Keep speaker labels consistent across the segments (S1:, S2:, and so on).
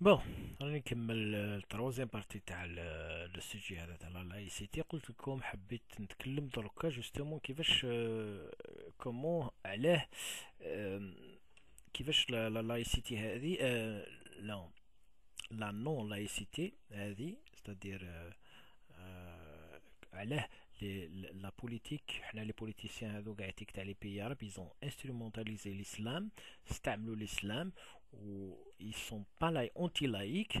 S1: Bon, on la troisième partie sujet de la laïcité. Je vous comment la la non-laïcité, c'est-à-dire la politique. Les politiciens ont instrumentalisé l'islam, ont l'islam. وي سون با لاي اونتي لايك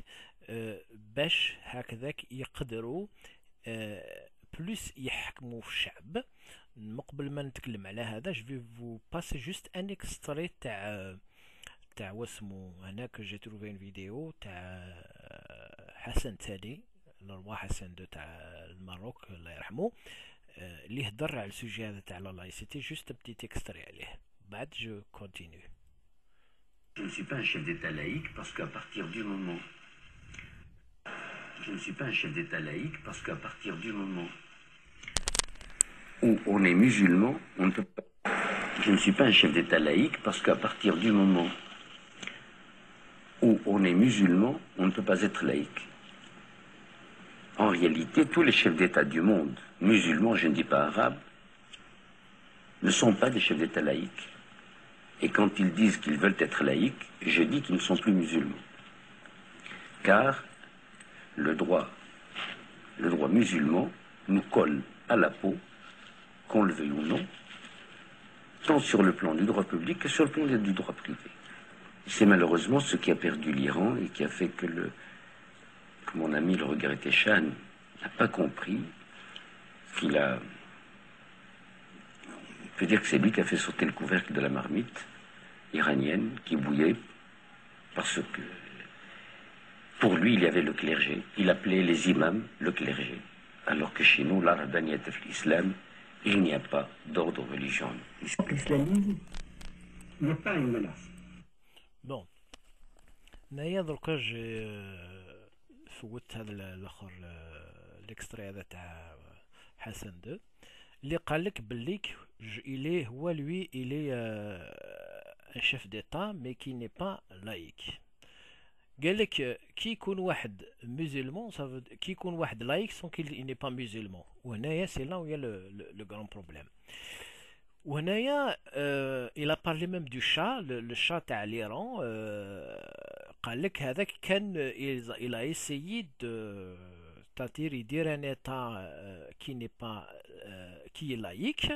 S1: باش هكذاك يقدروا بلوس آه، يحكموا في الشعب مقبل قبل ما نتكلم على هذا جو فو باسي جوست ان اكستري تاع تاع واسمو هناك جي تروفي ان فيديو تاع آه، حسن تالي الروا حسن دو تاع الماروك الله يرحمه آه، اللي هضر على السوجي هذا تاع لا لايسيتي جوست بتي تيكستري عليه بعد جو كونتينيو
S2: Je ne suis pas un chef d'État laïque parce qu'à partir du moment. Je ne suis pas un chef d'État parce qu'à partir du moment où on est musulman, on ne peut pas. Je ne suis pas un chef d'État laïque parce qu'à partir du moment où on est musulman, on ne peut pas être laïque. En réalité, tous les chefs d'État du monde, musulmans, je ne dis pas arabes, ne sont pas des chefs d'État laïques. Et quand ils disent qu'ils veulent être laïcs, je dis qu'ils ne sont plus musulmans. Car le droit, le droit musulman nous colle à la peau, qu'on le veuille ou non, tant sur le plan du droit public que sur le plan du droit privé. C'est malheureusement ce qui a perdu l'Iran et qui a fait que, le, mon ami le regretté Chan n'a pas compris qu'il a. On peut dire que c'est lui qui a fait sauter le couvercle de la marmite iranienne qui bouillait, parce que pour lui, il y avait le clergé. Il appelait les imams le clergé. Alors que chez nous, l'islam, il n'y a pas d'ordre religieux. n'est pas une menace.
S1: Bon chef d'État mais qui n'est pas laïque. kikun qui musulman, ça veut qui laïque sans qu'il n'est pas musulman. c'est là où il y a le, grand problème. Ounaya, euh, il a parlé même du chat, le, le chat à l'Iran. Euh, il a essayé de c'est-à-dire un État euh, qui n'est pas euh, qui est laïque,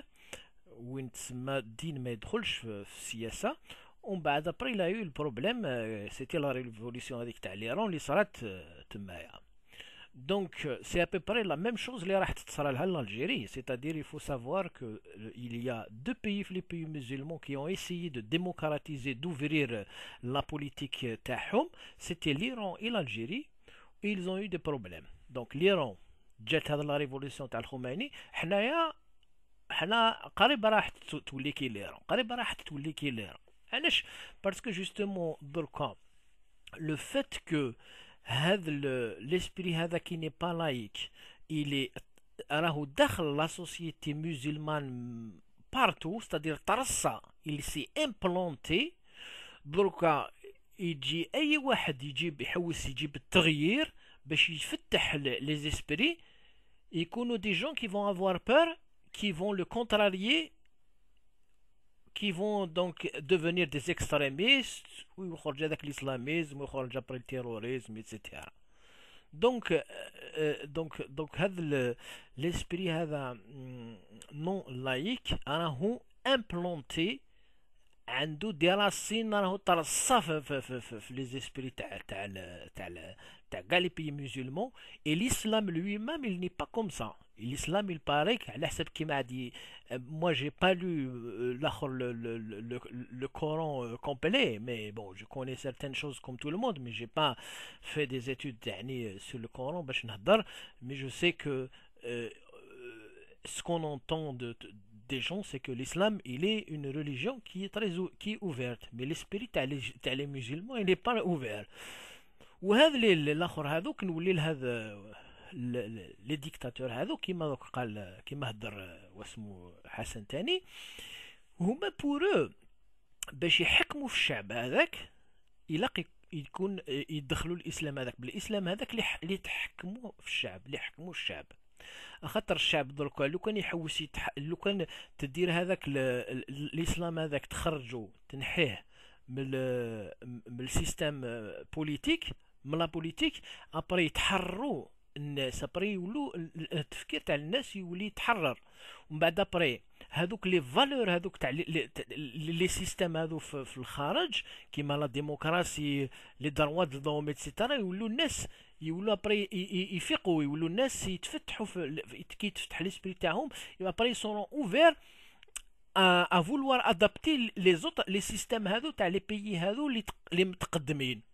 S1: il تسمى mais ما يدخلش في السياسه ومن il la il يو البروبليم سيتي Donc, euh, c'est à peu près la même chose les l'Algérie. C'est-à-dire, il faut savoir qu'il euh, y a deux pays, les pays musulmans, qui ont essayé de démocratiser, d'ouvrir euh, la politique hum. C'était l'Iran et l'Algérie. Ils ont eu des problèmes. Donc, l'Iran, jet la révolution Tal حنا قريب راح تولي كيليرو قريب راح تولي كيليرو علاش باسكو جوستومون دركا لو فات كو هذا ليسبري هذا كي ني با لايك الي راهو داخل لا سوسيتي مسلمان بارتو ستادير ترصا اللي سي امبلونتي دركا يجي اي واحد يجيب يحوس يجيب التغيير باش يفتح لي زيسبري يكونوا دي جون كي فون افوار بير qui vont le contrarier, qui vont donc devenir des extrémistes, ou avec l'islamisme, ou après le terrorisme, etc. Euh, euh, donc, donc, donc, donc, l'esprit euh, non laïque, a implanté عنده des racines راهو intégrale les pays musulmans. Et l'islam lui-même, il n'est pas comme ça. L'islam, il paraît que, m'a dit, euh, moi, j'ai pas lu euh, le, le, Coran euh, mais bon, je connais certaines choses comme tout le monde, mais j'ai pas fait des études d'année sur le Coran, bah, mais je sais que ce qu'on entend de, des gens, c'est que l'islam, il est une religion qui est très qui ouverte. Mais l'esprit, tel les, musulman musulmans, il n'est pas ouvert. وهذا الاخر هذوك نولي لهذا لي ديكتاتور هذو كيما دوك قال كيما هدر آه، واسمو حسن تاني هما بورو باش يحكموا في الشعب هذاك يلاقي يكون آه، يدخلوا الاسلام هذاك بالاسلام هذاك اللي تحكموا في الشعب اللي يحكموا الشعب خاطر الشعب دروك لو كان يحوس يتح... لو كان تدير هذاك ل... الاسلام هذاك تخرجو تنحيه من من السيستم آه، بوليتيك من لابوليتيك ابري يتحرروا الناس ابري يولوا التفكير تاع الناس يولي يتحرر ومن بعد ابري هذوك لي فالور هذوك تاع لي سيستيم هذو في الخارج كيما لا ديموكراسي لي دروا دو ايتترا يولوا الناس يولوا ابري يفيقوا يولوا الناس يتفتحوا كي يتفتح ليسبري تاعهم ابري سورون اوفير ا فولوار ادابتي لي زوت لي سيستيم هذو تاع لي بيي هذو لي متقدمين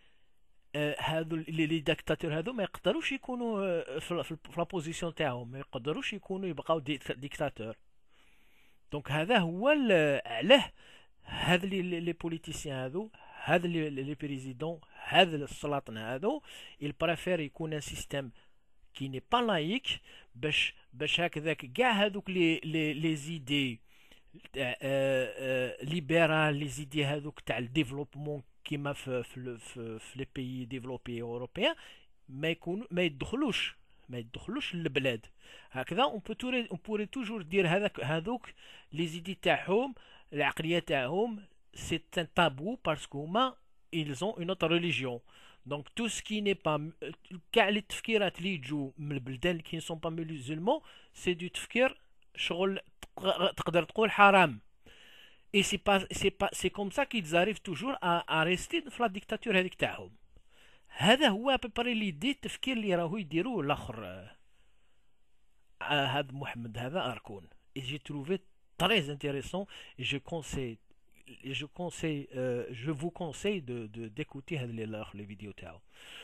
S1: هادو لي ديكتاتور هادو ما يقدروش يكونوا آه، في لابوزيسيون تاعهم ما يقدروش يكونوا يبقاو ديكتاتور دونك هذا هو علاه هاد لي لي بوليتيسيان هادو هاد لي لي بريزيدون هاد السلاطن هادو بريفير يكون ان سيستيم كي ني با لايك باش باش هكذاك كاع هادوك لي لي لي زيدي ليبرال آه، آه، لي زيدي هادوك تاع الديفلوبمون qui m'a fait les pays développés européens, mais mais on pourrait toujours dire que les idées la c'est un tabou parce qu'ils ont une autre religion. Donc tout ce qui n'est pas qui ne sont pas musulmans, c'est du haram. Et c'est pas, c'est pas, c'est comme ça qu'ils arrivent toujours à, à rester dans la dictature هذيك تاعهم. هذا هو ابري ليدي التفكير اللي راهو يديروه الاخر هذا محمد هذا اركون. Et j'ai trouvé très intéressant et je conseille je conseille euh, je vous conseille de d'écouter de, les, les vidéos تاعو.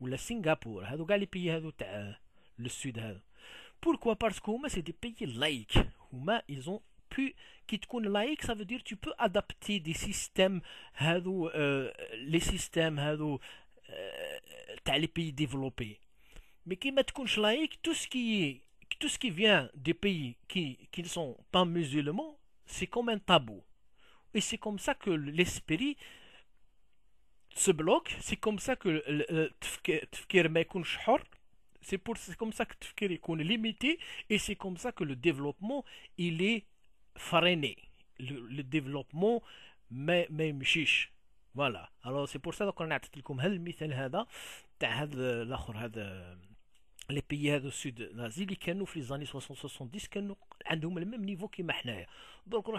S1: Ou le Singapour, le sud pays, le Sud. Pourquoi Parce que c'est des pays laïcs. Ils ont pu. qui te laïc, ça veut dire tu peux adapter des systèmes, euh, les systèmes, euh, les pays développés. Mais qui te connaissent laïc, tout ce qui vient des pays qui ne sont pas musulmans, c'est comme un tabou. Et c'est comme ça que l'esprit ce bloc, c'est comme ça que le tfkir c'est c'est comme ça que tfkir est limité et c'est comme ça que le développement il est freiné. Le, développement même chiche. Voilà. Alors c'est pour ça que a avons لكم هالمثال هذا تاع هذا الاخر هذا du sud هادو 60 70 كانوا عندهم niveau que nous. Donc, on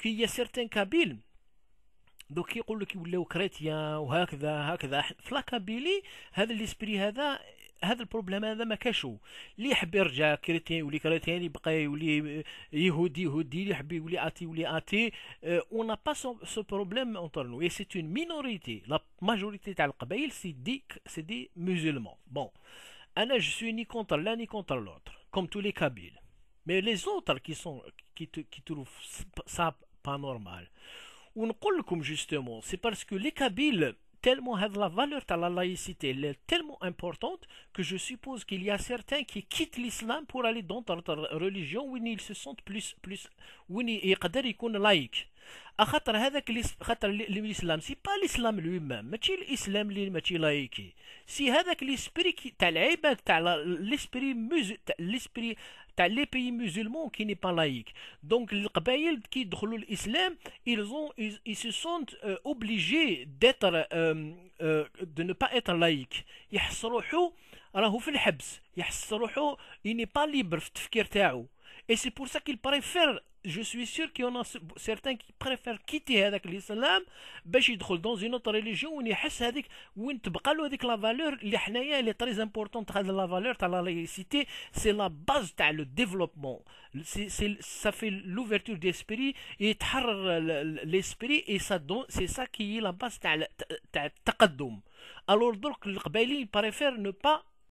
S1: qu'il y a certains Kabyles, donc ils ont le chrétien ou Hakda, Hakda. Flakabili, il y a l'esprit, problème, il y a Les chrétiens ou les chrétiens, les Bakaïs ou les Yehudi, les Houthis ou les Hathis ou les Hathis, on n'a pas ce problème entre nous. Et c'est une minorité. La majorité des kabayl c'est des musulmans. Bon, je ne suis ni contre l'un ni contre l'autre, comme tous les Kabyles. Mais les autres qui trouvent ça pas normal. Ou comme justement, c'est parce que les Kabyles, tellement la valeur de la laïcité, elle est tellement importante que je suppose qu'il y a certains qui quittent l'islam pour aller dans d'autres religion où ils se sentent plus, plus, où ils خاطر هذاك خاطر الاسلام سي با الاسلام لو مام ماشي الاسلام اللي ماشي لايكي سي هذاك ليسبري تاع العباد تاع ليسبري مز ليسبري تاع لي بي مسلمون كي ني با لايك دونك القبائل كي يدخلوا الاسلام ايلزون اي سي سونت اوبليجي ديتر دو نو با être لايك يحس روحو راهو في الحبس يحس روحو يني با ليبر في التفكير تاعو Et c'est pour ça qu'ils préfèrent, je suis sûr qu'il y en a certains qui préfèrent quitter avec l'islam, dans une autre religion où ils ont وين تبقى له هذيك très importante La valeur, valeur laïcité, c'est la base de le développement. ça fait l'ouverture d'esprit et l'esprit et ça c'est ça qui est la base تاع تاع Alors donc les préfèrent ne pas